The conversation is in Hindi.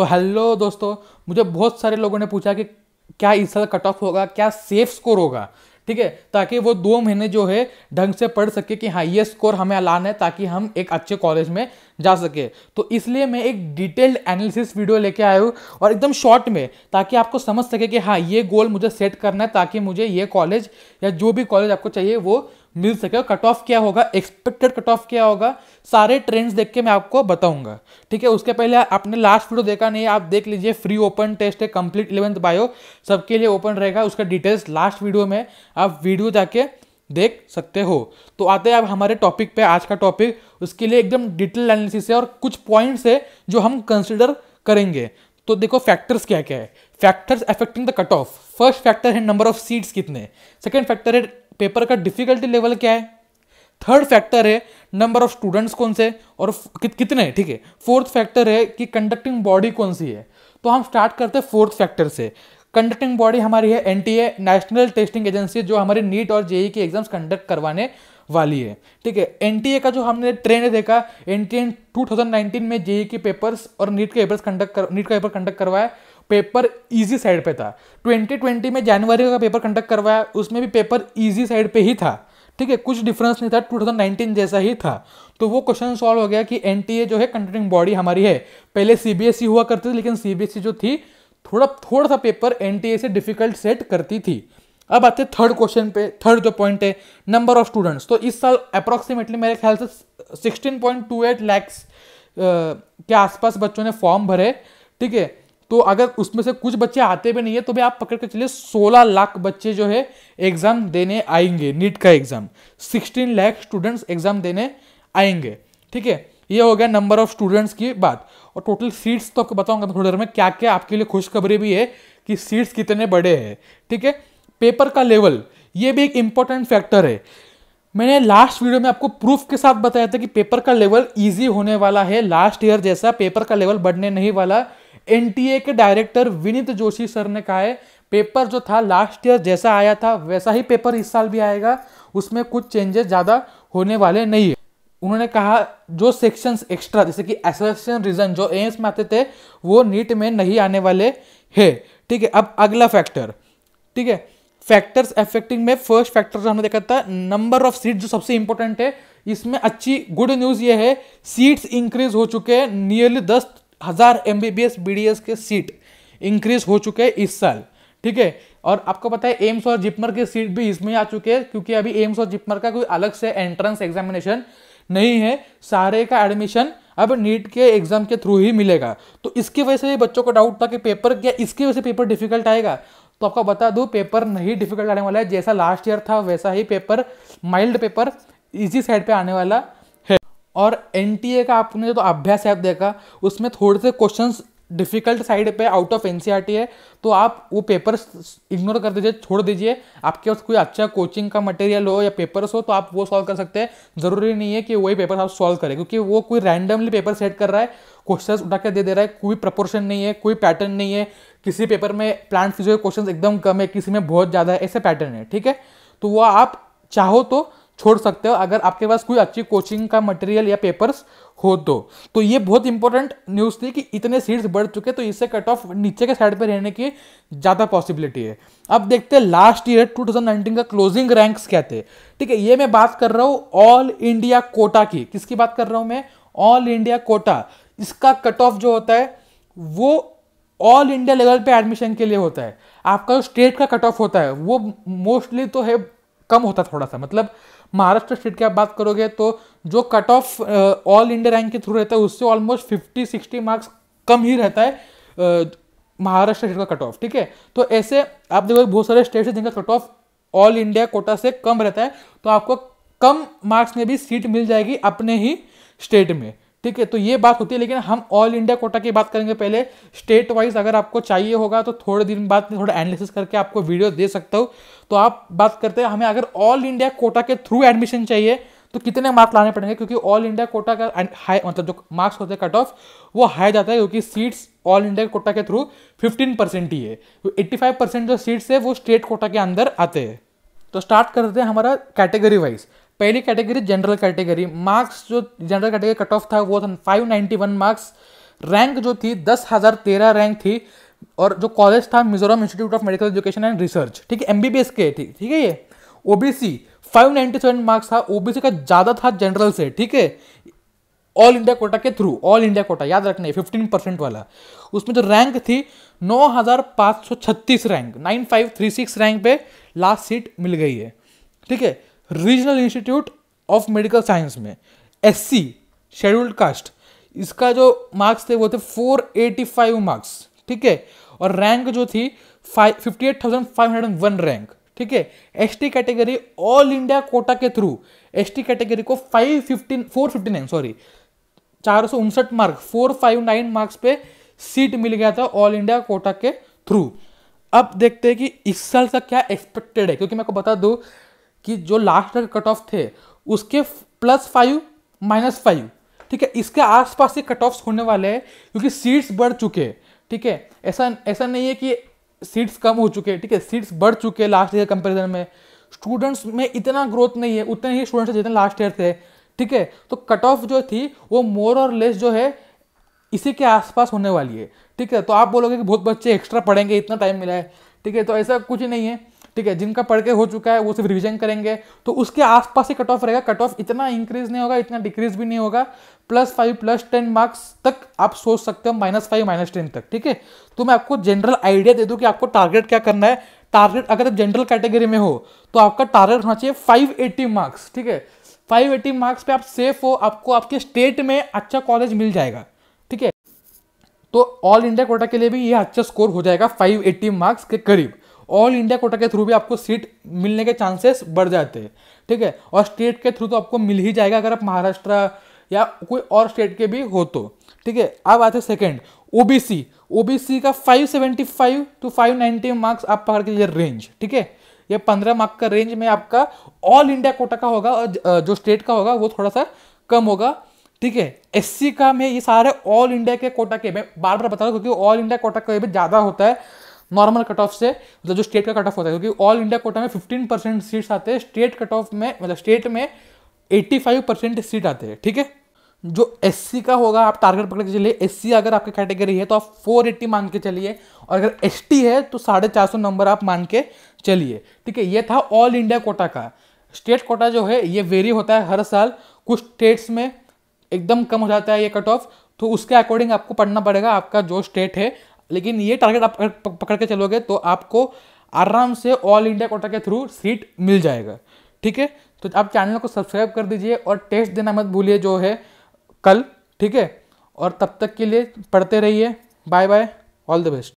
तो हेलो दोस्तों मुझे बहुत सारे लोगों ने पूछा कि क्या इस साल कट ऑफ होगा क्या सेफ स्कोर होगा ठीक है ताकि वो दो महीने जो है ढंग से पढ़ सके कि हाँ ये स्कोर हमें अलान है ताकि हम एक अच्छे कॉलेज में जा सके तो इसलिए मैं एक डिटेल्ड एनालिसिस वीडियो लेके आया हूँ और एकदम शॉर्ट में ताकि आपको समझ सके कि हाँ ये गोल मुझे सेट करना है ताकि मुझे ये कॉलेज या जो भी कॉलेज आपको चाहिए वो मिल सके कट ऑफ क्या होगा एक्सपेक्टेड कट ऑफ क्या होगा सारे ट्रेंड्स देख के मैं आपको बताऊंगा ठीक है उसके पहले आपने लास्ट वीडियो देखा नहीं आप देख लीजिए फ्री ओपन टेस्ट है कंप्लीट इलेवंथ बायो सबके लिए ओपन रहेगा उसका डिटेल्स लास्ट वीडियो में आप वीडियो जाके देख सकते हो तो आते हैं आप हमारे टॉपिक पे आज का टॉपिक उसके लिए एकदम डिटेल एनालिसिस है और कुछ पॉइंट्स है जो हम कंसिडर करेंगे तो देखो फैक्टर्स क्या क्या है factors affecting the cut off first factor है नंबर ऑफ सीट्स कितने सेकंड फैक्टर है पेपर का डिफिकल्टी लेवल क्या है थर्ड फैक्टर है नंबर ऑफ स्टूडेंट्स कौन से और कि, कितने ठीक है फोर्थ फैक्टर है कि कंडक्टिंग बॉडी कौन सी है तो हम स्टार्ट करते हैं फोर्थ फैक्टर से कंडक्टिंग बॉडी हमारी है एनटीए नेशनल टेस्टिंग एजेंसी जो हमारे नीट और जेई e की एग्जाम्स कंडक्ट करवाने वाली है ठीक है एनटीए का जो हमने ट्रेंड देखा एन टी में जेई के पेपर्स और नीट के पेपर्स कंडक्ट कर नीट का पेपर कंडक्ट करवाया पेपर इजी साइड पे था 2020 में जनवरी का पेपर कंडक्ट करवाया उसमें भी पेपर इजी साइड पे ही था ठीक है कुछ डिफरेंस नहीं था 2019 जैसा ही था तो वो क्वेश्चन सॉल्व हो गया कि एन जो है कंटेनिंग बॉडी हमारी है पहले सी e हुआ करती थी लेकिन सी e जो थी थोड़ा थोड़ा सा पेपर एन से डिफिकल्ट सेट करती थी अब आते थर्ड क्वेश्चन पे थर्ड जो पॉइंट है नंबर ऑफ स्टूडेंट्स तो इस साल अप्रॉक्सीमेटली मेरे ख्याल से sixteen point two eight lakhs के आसपास बच्चों ने फॉर्म भरे ठीक है तो अगर उसमें से कुछ बच्चे आते भी नहीं है तो भी आप पकड़ के चलिए 16 लाख बच्चे जो है एग्जाम देने आएंगे नीट का एग्जाम 16 लाख स्टूडेंट्स एग्जाम देने आएंगे ठीक है ये हो गया नंबर ऑफ स्टूडेंट्स की बात और टोटल सीट्स तो आपको बताऊंगा तो थोड़ी देर में क्या क्या आपके लिए खुशखबरी भी है कि सीट्स कितने बड़े हैं ठीक है पेपर का लेवल ये भी एक इंपॉर्टेंट फैक्टर है मैंने लास्ट वीडियो में आपको प्रूफ के साथ बताया था कि पेपर का लेवल इजी होने वाला है लास्ट ईयर जैसा पेपर का लेवल बढ़ने नहीं वाला एन के डायरेक्टर विनीत जोशी सर ने कहा है पेपर जो था लास्ट ईयर जैसा आया था वैसा ही पेपर इस साल भी आएगा उसमें कुछ चेंजेस ज़्यादा होने वाले नहीं है उन्होंने कहा जो सेक्शंस एक्स्ट्रा जैसे कि एसोसिएशन रीजन जो एम्स में आते थे वो नीट में नहीं आने वाले है ठीक है अब अगला फैक्टर ठीक है फैक्टर्स अफेक्टिंग में फर्स्ट फैक्टर जो हमने देखा था नंबर ऑफ सीट जो सबसे इंपॉर्टेंट है इसमें अच्छी गुड न्यूज़ ये है सीट्स इंक्रीज हो चुके हैं नियरली दस हज़ार M B B S B D S के सीट इंक्रीज हो चुके हैं इस साल ठीक है और आपको पता है एम्स और जिपमर की सीट भी इसमें आ चुके हैं क्योंकि अभी एम्स और जिपमर का कोई अलग से एंट्रेंस एग्जामिनेशन नहीं है सारे का एडमिशन अब नीट के एग्जाम के थ्रू ही मिलेगा तो इसकी वजह से बच्चों को डाउट था कि पेपर क्या इसकी वजह से पेपर डिफिकल्ट आएगा तो आपको बता दूँ पेपर नहीं डिफिकल्ट आने वाला है जैसा लास्ट ईयर था वैसा ही paper mild paper easy side पे आने वाला और एन का आपने जो अभ्यास ऐप देखा उसमें थोड़े से क्वेश्चंस डिफिकल्ट साइड पे आउट ऑफ एन है तो आप वो पेपर इग्नोर कर दीजिए छोड़ दीजिए आपके पास कोई अच्छा कोचिंग का मटेरियल हो या पेपर्स हो तो आप वो सॉल्व कर सकते हैं ज़रूरी नहीं है कि वही पेपर आप सॉल्व करें क्योंकि वो कोई रैंडमली पेपर सेट कर रहा है क्वेश्चन उठा के दे दे रहा है कोई प्रपोर्शन नहीं है कोई पैटर्न नहीं है किसी पेपर में प्लांट फिजियो क्वेश्चन एकदम कम है किसी में बहुत ज़्यादा है ऐसे पैटर्न है ठीक है तो वह आप चाहो तो छोड़ सकते हो अगर आपके पास कोई अच्छी कोचिंग का मटेरियल या पेपर्स हो तो तो ये बहुत इंपॉर्टेंट न्यूज़ थी कि इतने सीट्स बढ़ चुके तो इससे कट ऑफ नीचे के साइड पर रहने की ज़्यादा पॉसिबिलिटी है अब देखते हैं लास्ट ईयर 2019 का क्लोजिंग रैंक्स क्या थे ठीक है ये मैं बात कर रहा हूँ ऑल इंडिया कोटा की किसकी बात कर रहा हूँ मैं ऑल इंडिया कोटा इसका कट ऑफ जो होता है वो ऑल इंडिया लेवल पे एडमिशन के लिए होता है आपका जो स्टेट का कट ऑफ होता है वो मोस्टली तो है कम होता थोड़ा सा मतलब महाराष्ट्र स्टेट की आप बात करोगे तो जो cut off all India rank के थ्रू रहता है उससे ऑलमोस्ट फिफ्टी सिक्सटी मार्क्स कम ही रहता है uh, महाराष्ट्र स्टेट का कट ऑफ ठीक है तो ऐसे आप देखो बहुत सारे स्टेट है जिनका cut off all India quota से कम रहता है तो आपको कम मार्क्स में भी सीट मिल जाएगी अपने ही स्टेट में ठीक है तो ये बात होती है लेकिन हम ऑल इंडिया कोटा की बात करेंगे पहले स्टेट वाइज अगर आपको चाहिए होगा तो थोड़े दिन बाद में थोड़ा एनालिसिस करके आपको वीडियो दे सकता हूँ तो आप बात करते हैं हमें अगर ऑल इंडिया कोटा के थ्रू एडमिशन चाहिए तो कितने मार्क्स लाने पड़ेंगे क्योंकि ऑल इंडिया कोटा का हाई मतलब जो मार्क्स होते हैं कट ऑफ वो हाई जाता है क्योंकि सीट्स ऑल इंडिया कोटा के थ्रू फिफ्टीन परसेंट ही है एट्टी फाइव परसेंट जो सीट्स है वो स्टेट कोटा के अंदर आते हैं तो स्टार्ट करते हैं हमारा कैटेगरी वाइज पहली कैटेगरी जनरल कैटेगरी मार्क्स जो जनरल कैटेगरी कट ऑफ था वो था five ninety one marks rank जो थी दस हज़ार तेरह रैंक थी और जो कॉलेज था Mizoram institute of medical education and research ठीक है एम बी बी एस के थी ठीक है ये O B C five ninety seven marks था ओ बी सी का ज़्यादा था जनरल से ठीक है ऑल इंडिया कोटा के थ्रू ऑल इंडिया कोटा याद रखना है फिफ्टीन परसेंट वाला उसमें जो रैंक थी नौ हज़ार पाँच सौ छत्तीस rank nine five three six rank पे लास्ट सीट मिल गई है ठीक है regional institute of medical science में एस शेड्यूल्ड कास्ट इसका जो मार्क्स थे वो थे 485 मार्क्स ठीक है और रैंक जो थी फाइव रैंक ठीक है S T category all India quota के थ्रू एस टी कैटेगरी को five fifteen four fifty nine sorry चार सौ उनसठ mark four five nine marks पे सीट मिल गया था ऑल इंडिया कोटा के थ्रू अब देखते हैं कि इस साल का क्या एक्सपेक्टेड है क्योंकि मैं आपको बता दूं कि जो लास्ट ईयर कट ऑफ थे उसके प्लस फाइव माइनस फाइव ठीक है इसके आसपास ही कट ऑफ होने वाले हैं क्योंकि सीट्स बढ़ चुके हैं ठीक है ऐसा ऐसा नहीं है कि सीट्स कम हो चुके हैं ठीक है सीट्स बढ़ चुके हैं लास्ट ईयर कंपेरिजन में स्टूडेंट्स में इतना ग्रोथ नहीं है उतने ही स्टूडेंट्स जितने लास्ट ईयर थे ठीक है तो कट ऑफ जो थी वो मोर और लेस जो है इसी के आसपास होने वाली है ठीक है तो आप बोलोगे कि बहुत बच्चे एक्स्ट्रा पढ़ेंगे इतना टाइम मिला है ठीक है तो ऐसा कुछ नहीं है ठीक है जिनका पढ़ के हो चुका है वो सिर्फ रिविजन करेंगे तो उसके आसपास ही कट ऑफ रहेगा कट ऑफ इतना इंक्रीज नहीं होगा इतना डिक्रीज भी नहीं होगा plus five plus ten marks तक आप सोच सकते हो माइनस फाइव माइनस टेन तक ठीक है तो मैं आपको जनरल आइडिया दे दूँ कि आपको टारगेट क्या करना है टारगेट अगर आप जनरल कैटेगरी में हो तो आपका टारगेट होना चाहिए फाइव एट्टी मार्क्स ठीक है फाइव एटी मार्क्स पे आप सेफ हो आपको आपके स्टेट में अच्छा कॉलेज मिल जाएगा ठीक है तो ऑल इंडिया कोटा के लिए भी ये अच्छा स्कोर हो जाएगा फाइव एट्टी मार्क्स के करीब ऑल इंडिया कोटा के थ्रू भी आपको सीट मिलने के चांसेस बढ़ जाते हैं ठीक है और स्टेट के थ्रू तो आपको मिल ही जाएगा अगर आप महाराष्ट्र या कोई और स्टेट के भी हो तो ठीक है अब आते हैं सेकेंड ओबीसी ओबीसी का फाइव टू 590 मार्क्स आप पकड़ के लिए रेंज ठीक है ये पंद्रह मार्क का रेंज में आपका ऑल इंडिया कोटा का होगा और जो स्टेट का होगा वो थोड़ा सा कम होगा ठीक है एससी का में ये सारे ऑल इंडिया के कोटा के मैं बार बार बता रहा हूँ क्योंकि ऑल इंडिया कोटा का भी ज़्यादा होता है नॉर्मल कट ऑफ से मतलब जो स्टेट का कट ऑफ होता है क्योंकि ऑल इंडिया कोटा में फिफ्टीन परसेंट सीट्स आते हैं स्टेट कट ऑफ में मतलब स्टेट में एट्टी फाइव परसेंट सीट आते हैं ठीक है जो एस का होगा आप टारगेट पकड़ के चलिए एस अगर आपकी कैटेगरी है तो आप फोर एट्टी मान के चलिए और अगर एस है तो साढ़े चार सौ नंबर आप मान के चलिए ठीक है ये था ऑल इंडिया कोटा का स्टेट कोटा जो है ये वेरी होता है हर साल कुछ स्टेट्स में एकदम कम हो जाता है ये कट ऑफ तो उसके अकॉर्डिंग आपको पढ़ना पड़ेगा आपका जो स्टेट है लेकिन ये टारगेट आप पकड़ के चलोगे तो आपको आराम से ऑल इंडिया कोटा के थ्रू सीट मिल जाएगा ठीक है तो आप चैनल को सब्सक्राइब कर दीजिए और टेस्ट देना मत भूलिए जो है कल ठीक है और तब तक के लिए पढ़ते रहिए bye bye all the best